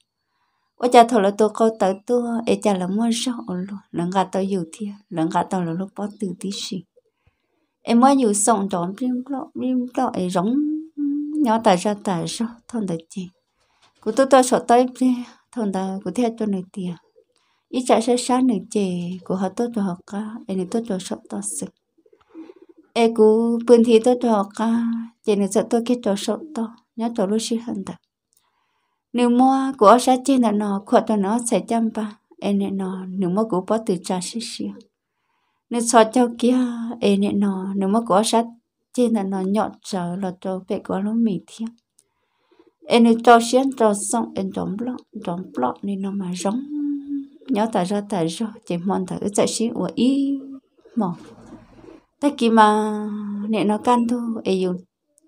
ở cha thầu là tôi cầu tới tôi em cha là mua ổn luôn nữa gà tao dù thi nữa gà tao là lúc bỏ từng tí gì em mới dù sống đó rim đó rim đó em giống nhỏ tại ra tại ra thằng đại chị cũng tôi tôi sợ tới thằng đại cũng theo cho người tiền ý chả sẽ sáng này chị của họ tốt cho họ cả em này tốt cho sắp to sự em cú bươn thì tốt cho họ cả chị này sợ tôi cái cho sắp to nhớ cho lúc xí hơn ta nếu mua của sẽ chơi là nó của tao nó sẽ chăm ba em này nó nếu mua của bỏ từ trà xí xí nếu so cho kia em này nó nếu mua của sẽ chơi là nó nhọn trở là cho phải có nó mì thiêng em này trò xiên trò xong em trống lọ trống lọ nên nó mà giống nhớ ta ra ta rồi chỉ mong ta chạy sĩ của ý mỏ ta kỳ mà nè nó can thu ấy dùng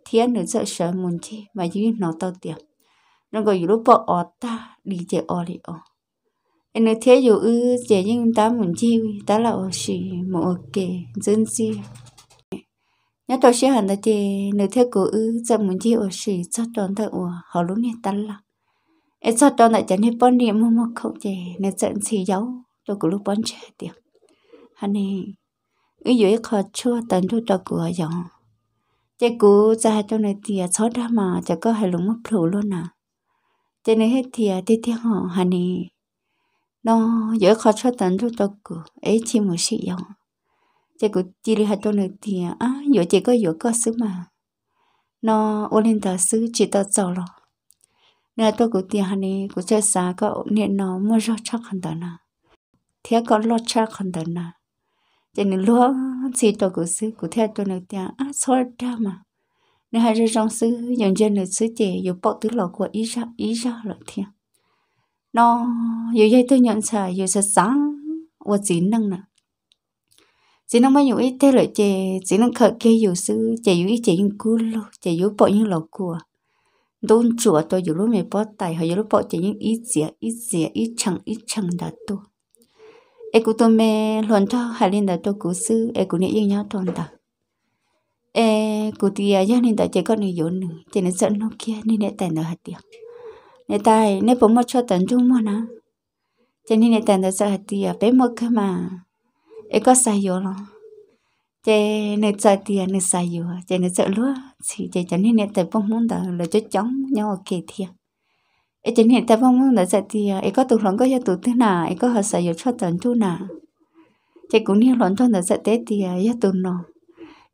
thiên nữa sợ sợ muốn chi mà dưới nó tao tiền nó gọi dù lúc bỏ ọ ta đi chơi ọ đi ọ em nói thế dù ư chạy nhưng ta muốn chi ta là ở xì mà ọ kề dân xì nhớ tao sẽ hẳn ta thì nữ thế của ư chạy muốn chi ở xì chắc tròn ta ọ họ lúc này ta là e sao đó là chẳng nên bón niệm mua một không chè nên dẫn xì dấu tôi cũng lúc bón chè tiền hắn này ví dụ khó chua tận thu tôi cửa dòng chè cũ ra trong này thì xót đa mà chả có hai lúng mất phủ luôn à chè này hết thì tiếp theo họ hắn này nó dễ khó cho tận thu tôi cửa ấy chỉ một sự dòng chè cũ chỉ đi hai trong này thì à, dụ chỉ có dụ có sứ mà nó ôn lên tờ sứ chỉ tờ giàu rồi nè tôi cũng tiền hàn này cũng chơi xa có niệm nó mua rau chắc hẳn đó nè thế có lót chắc hẳn đó nè cho nên lúc gì tôi cũng xứ cũng theo tôi nói tiền à soi ra mà Nên hai rau trong xứ dần dần được xứ trẻ dù bỏ tứ lọ của ý ra ý ra là thiên nó dù dây tôi nhận xài dù sạch sáng và chỉ năng nè chỉ năng mấy nhiều ít thế lợi chè chỉ năng khởi kia dù sư chè dù ít chè nhưng cú lô chè dù bỏ những lọ của don chùa tôi dù lúc mẹ bỏ tài, hay dù lúc bỏ chỉ những ít dĩa ít dĩa ít chẳng ít chẳng đã tu em cũng tôi mẹ luôn cho hai linh đã tôi cố sư em cũng nhớ yêu nhau toàn đã em cũng thì gia đình đã chỉ có người yêu nữa chỉ nên giận nó kia nên để tài nó hạt tiền nên tài nên bố mất cho tận trung mà nè cho nên để tài nó sợ hạt tiền bé mất cơ mà em có sai rồi chế nè sợ tiền nè sợ yếu chế nè sợ lúa thì chế chẳng nên nè tập phong muốn đó là cho chóng nhau kề thiệt ấy chẳng hiện tập phong muốn đó sợ tiền ấy có tụt lỏng có gia tụt thế nào ấy có họ sợ yếu cho tận chỗ nào chế cũng nên lỏng cho nó sợ té tiền gia tụt nó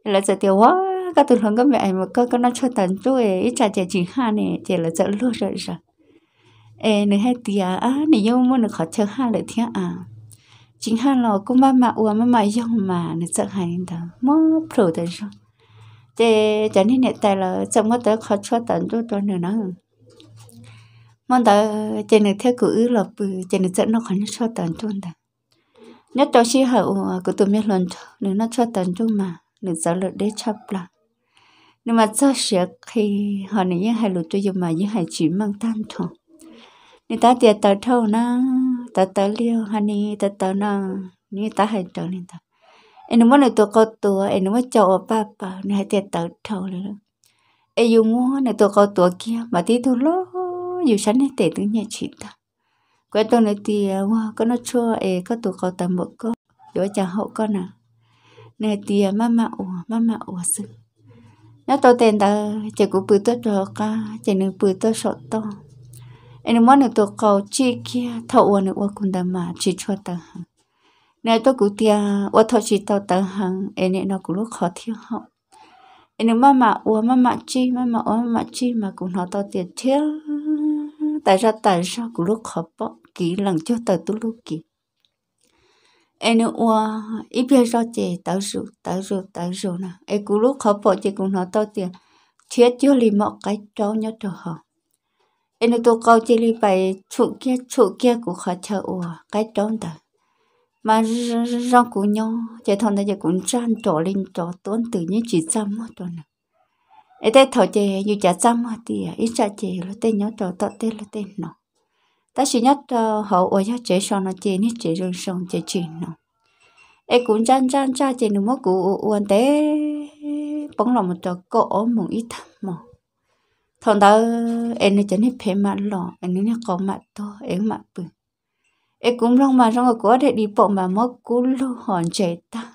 là sợ tiền quá các tụt lỏng có mẹ mà có có nó cho tận chỗ ấy cha chả chế chỉ ha nè chế là sợ lúa rồi rồi ê nè hai tiền á nè yêu muốn nè khó chơi ha lại thế à chính ha lo cũng ba mà uống mà mà dùng mà nó sợ hại nên đó mó phủ tới rồi thế cho nên hiện tại là trong cái tới khó cho tận chỗ tôi nữa nó mong tớ trên này theo cứ là trên này dẫn nó khó cho tận chỗ đó nhất cho xí hậu của tụi mình lần nữa nó cho tận chỗ mà nó sợ là để chấp là nhưng mà cho sẽ khi họ này những hai lụt cho dù mà những hai chỉ mang tan thôi nên ta tiệt tờ thâu nó tớ tớ liu hani ta tớ nó ni ta hay trở nên ta, em nó muốn là tụi cô tụi em nó muốn cho ba ba này tiệt tớ thâu rồi đó em dùng mua này to cô tụi kia mà tí thôi lo dù sẵn này tệ tự nhà chị ta quay tôi này thì wow có nó chua em có tụi cô tầm một cô rồi chả hậu con à này thì mama ủa mama ủa sưng nó tôi tên ta chỉ cũng bự tốt rồi cả chỉ nên bự tốt sọt to em muốn được tôi cầu chi kia thâu uổng được uổng cũng đã mà chỉ cho ta hàng nếu tôi cũng tia uổng thâu chỉ tao ta hàng em nên nó cũng lúc khó thiếu hậu em mà mà uổng mà mà chi mà mà uổng mà chi mà cũng nó tao tiền thiếu tại ra tại ra cũng lúc khó bỏ kỹ lần cho tờ tôi lúc kỹ em uổng ít biết rõ chị tao rượu tao rượu tao rượu nè em cũng lúc khó bỏ chị cũng nó tao tiền thiết chưa lì mọ cái cháu nhớ cho họ em tôi câu chỉ đi bài chủ kia chủ kia cũng họ chờ ủa cái trốn đó mà rong của nhau chạy thằng này cũng trăn trỏ lên trỏ tốn tự nhiên chỉ chăm mất tuần này ấy thế thầu chè như chả chăm mà thì à, ít chả chè lo tên nhớ trò tọt tên lo tên nó ta chỉ nhớ trò hậu ở nhớ chè son nó chè nít chè rừng sông chè chè nó ấy cũng chan chan cha chè nó mất cụ uốn té bóng lòng một trò cổ một ít thầm mỏ thằng đó em nó chẳng hết phê mà lọ em nó có mặt to em mặt bự em cũng rong mà rong ở cửa để đi bộ mà mất cú lô hòn chạy ta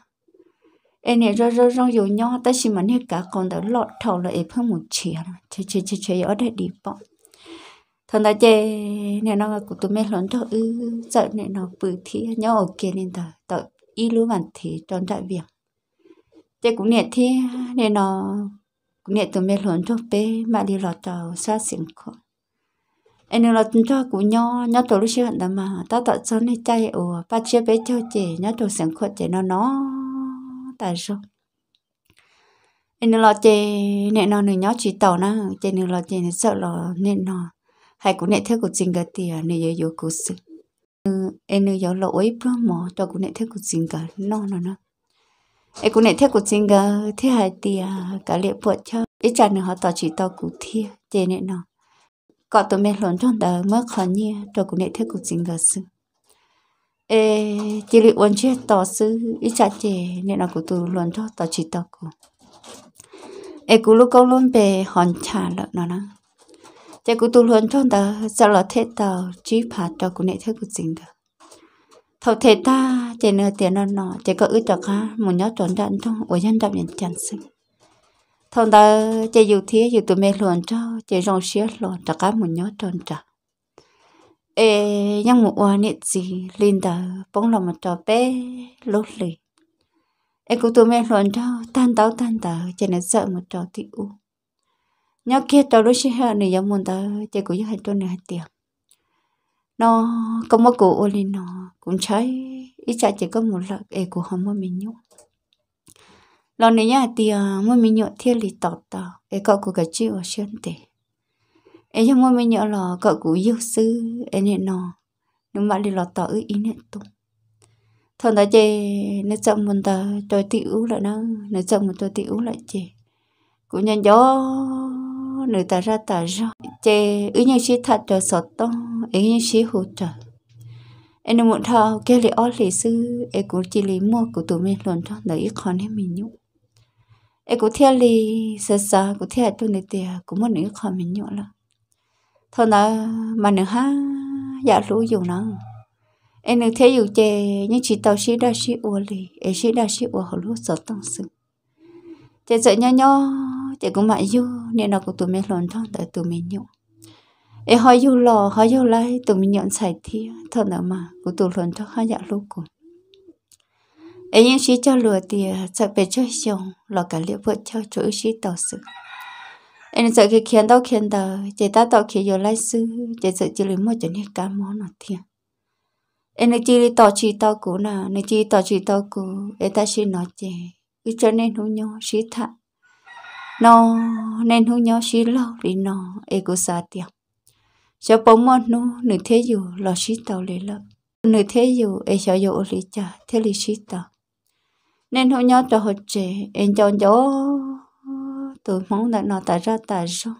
em này rong rong rong dù nhau ta chỉ mà nè cả con đó lọt thầu là em không một chìa chê chê chê chê ở để đi bộ thằng đó chê nè nó của tụi mẹ lớn cho ư sợ nè nó bự thì nhau ở nên ta tao y lưu bản thì trong đại việc chê cũng nè thế nên nó nè tụi mẹ lớn cho bé mà đi lọt tàu xa xỉn khó em nó lọt cho cụ nhỏ nhỏ tụi lúc xưa đó mà ta tọt cho nên chạy ồ ba chia bé cho chị nhỏ tụi xỉn khó chị nó nó tại sao em nó lọt chị nè nó nửa nhỏ chị tàu na chị nửa lọt chị sợ lọ nè nó hay cụ nè theo cụ trình cái tiền nè giờ giờ cụ sự em nửa giờ lọ ấy bơm mỏ cho cụ nè theo cụ trình cái nó nó nó ai cũng này thế của chính gà thế hai tia cả lệ bộ cho ít chặt nữa họ tỏ chỉ tỏ cụ thia chế này nọ có tụi mình lớn trong đời mất khó nhỉ tôi cũng này thế của chính gà sư ê chỉ lệ uốn chết tỏ sư ít chặt chế này nó của tụi lớn cho tỏ chỉ tỏ cụ ê cụ lúc câu luôn về hòn trà lợn nó nè chế cụ tụi lớn trong đời sau là thế tỏ chỉ phạt tôi cũng này thế của chính gà thầu thế ta chỉ nửa tiền nó nọ chỉ có ước cho cá một nhóc trốn trận thôi ở dân đập nhận chẳng sinh thằng ta chỉ dù thế dù tụi mẹ luôn cho chỉ rong xía luôn cho cá một nhóc trốn trận ê nhưng một oan nít gì linh đờ bóng lòng một trò bé lốt lì ê cũng tụi mẹ luôn cho tan tao tan tao chỉ nửa sợ một trò thị nhóc kia trò lối xí này giống muốn ta chỉ cũng giúp hai tuần này hai nó có một cụ ô nó cũng cháy ít chạy chỉ có một lợi ế của hôm mua mình nhũ Lần này nhá thì à, mua mình nhũ thiên lý tọt tờ ế cậu của cái chữ ở xuyên tề ế cho mua mình nhũ là cậu của yêu sư ế nên nó nhưng mà đi lọt tờ ư ý nên tung thằng ta chê nó chậm mình ta tôi tiểu lại nó nó chậm mình tôi tiểu lại chê cũng nhân gió nữ ta ra ta ra chê ứ nhau chỉ thật cho sọt to ứ nhau chỉ hụt trợ em muốn thao kia lì ót lì sư em cũng chỉ lì mua của tụi mình luôn cho đợi ít con em mình nhúc em cũng theo lì sợ sợ cũng theo tôi này tiệt cũng muốn ít con mình nhúc là thôi nè mà nữa ha dạ lũ dù nó em đừng thấy dù chè nhưng chỉ tao sĩ đa sĩ ua lì em sĩ đa sĩ ua họ lúa sợ tăng sự chè sợ nho nho thì cũng mà du nên là cũng tụi mình lộn thôi tại tụi mình nhộn e họ du lò họ du lại tụi mình nhận xài thi thôi nữa mà của tụi lộn thôi họ dạ lúc cũng e những sĩ cho lừa thì à, sợ về cho xong là cả liệu vợ cho chỗ sĩ tàu sự em nên sợ cái khiến tao khiến tao chỉ ta tao khi vô lại sư chỉ sợ chỉ lấy một chỗ này cá món nào thiệt em nói chỉ tao chỉ tao cũ nè nói chỉ tao chỉ tao cũ em ta sẽ nói chè cứ cho nên hú nhau sĩ thẳng nó nên hú nhau xí lo vì nó ego cô xa tiệt cho bóng mòn nu nửa thế dù lo xí tàu lấy lợ nửa thế dù e cho dù lì cha thế lì xí tàu nên hú nhau cho hột trẻ em cho gió tụi mong đã nó tại ra tại rồi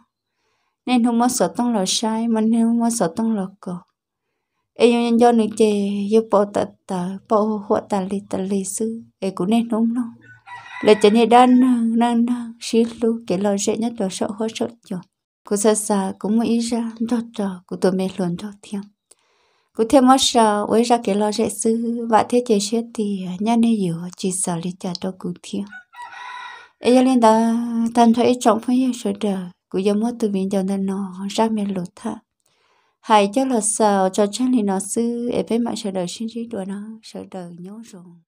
nên hú mất sợ tông lo sai mà nên hú mất sợ tông lo cờ em yo nhân do nửa trẻ yêu bỏ tật tờ bỏ hộ tà lì tà lì sư em cũng nên hú nông là chân hệ đan năng năng năng xí lu cái lo dễ nhất là sợ khó sợ cho cô xa xa cũng mới ra đó đó cô tôi mê luôn đó thêm, cô thêm mất sợ với ra cái lo dễ sư và thế chế sẽ thì nhà này hiểu chỉ sợ lý trả đó cô thiam ấy lên đó tan thấy trọng phải sợ đờ cô giờ mất từ bên giờ nên nó ra mệt lụt tha hay cho là sợ cho chân lý nó sư ấy với mặt sợ đời xin trí đồ nó sợ đời nhớ rồi